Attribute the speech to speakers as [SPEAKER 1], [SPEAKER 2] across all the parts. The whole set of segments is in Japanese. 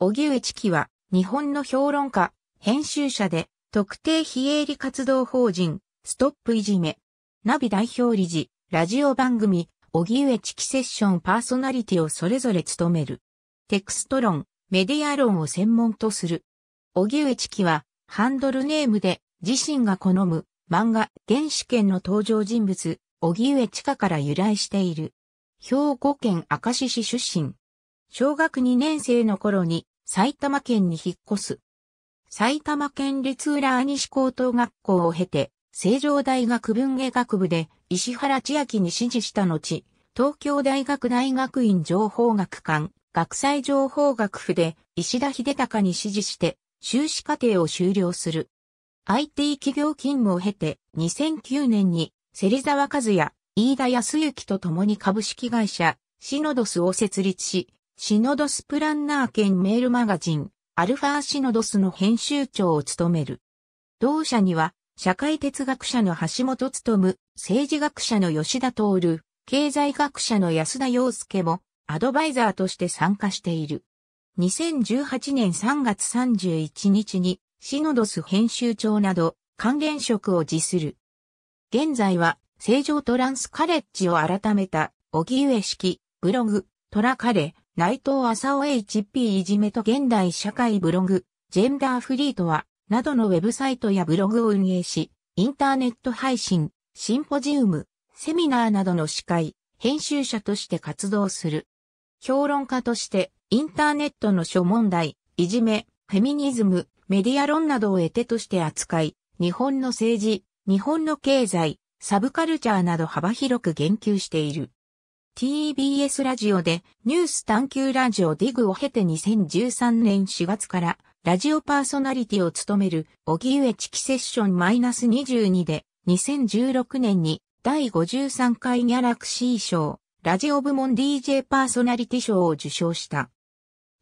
[SPEAKER 1] 荻上知紀は、日本の評論家、編集者で、特定非営利活動法人、ストップいじめ、ナビ代表理事、ラジオ番組、荻上チキセッションパーソナリティをそれぞれ務める。テクスト論、メディア論を専門とする。荻上チキは、ハンドルネームで、自身が好む、漫画、原始圏の登場人物、荻上チカから由来している。兵庫県明石市出身。小学2年生の頃に埼玉県に引っ越す。埼玉県立浦安西高等学校を経て、成城大学文芸学部で石原千秋に指示した後、東京大学大学院情報学館、学際情報学府で石田秀隆に指示して、修士課程を修了する。IT 企業勤務を経て、2009年に、芹沢和也、飯田康之と共に株式会社、シノドスを設立し、シノドスプランナー兼メールマガジン、アルファーシノドスの編集長を務める。同社には、社会哲学者の橋本務、政治学者の吉田徹、経済学者の安田洋介も、アドバイザーとして参加している。2018年3月31日に、シノドス編集長など、関連職を辞する。現在は、正常トランスカレッジを改めた、荻上式、ブログ、トラカレ、内藤浅尾 HP いじめと現代社会ブログ、ジェンダーフリートは、などのウェブサイトやブログを運営し、インターネット配信、シンポジウム、セミナーなどの司会、編集者として活動する。評論家として、インターネットの諸問題、いじめ、フェミニズム、メディア論などを得てとして扱い、日本の政治、日本の経済、サブカルチャーなど幅広く言及している。TBS ラジオでニュース探求ラジオディグを経て2013年4月からラジオパーソナリティを務める小木上知紀セッション -22 で2016年に第53回ギャラクシー賞ラジオ部門 DJ パーソナリティ賞を受賞した。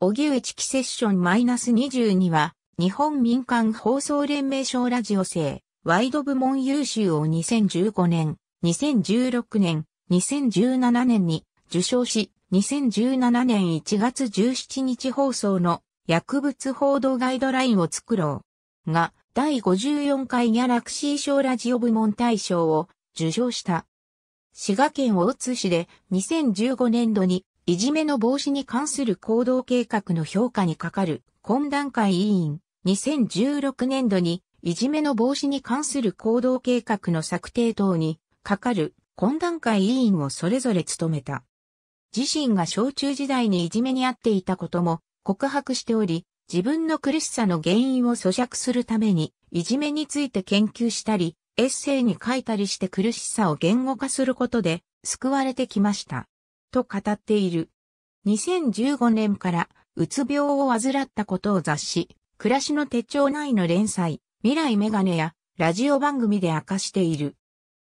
[SPEAKER 1] 小木上知紀セッション -22 は日本民間放送連盟賞ラジオ制ワイド部門優秀を2015年、2016年、2017年に受賞し、2017年1月17日放送の薬物報道ガイドラインを作ろう。が、第54回ギャラクシー賞ラジオ部門大賞を受賞した。滋賀県大津市で2015年度にいじめの防止に関する行動計画の評価にかかる懇談会委員。2016年度にいじめの防止に関する行動計画の策定等にかかる懇談会委員をそれぞれ務めた。自身が小中時代にいじめにあっていたことも告白しており、自分の苦しさの原因を咀嚼するために、いじめについて研究したり、エッセイに書いたりして苦しさを言語化することで救われてきました。と語っている。2015年からうつ病を患ったことを雑誌、暮らしの手帳内の連載、未来メガネやラジオ番組で明かしている。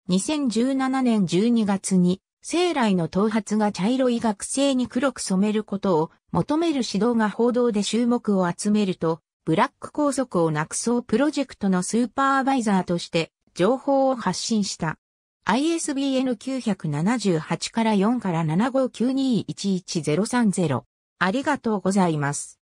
[SPEAKER 1] 2017年12月に、生来の頭髪が茶色い学生に黒く染めることを求める指導が報道で注目を集めると、ブラック拘束をなくそうプロジェクトのスーパーバイザーとして情報を発信した。ISBN 978から4から7592110330。ありがとうございます。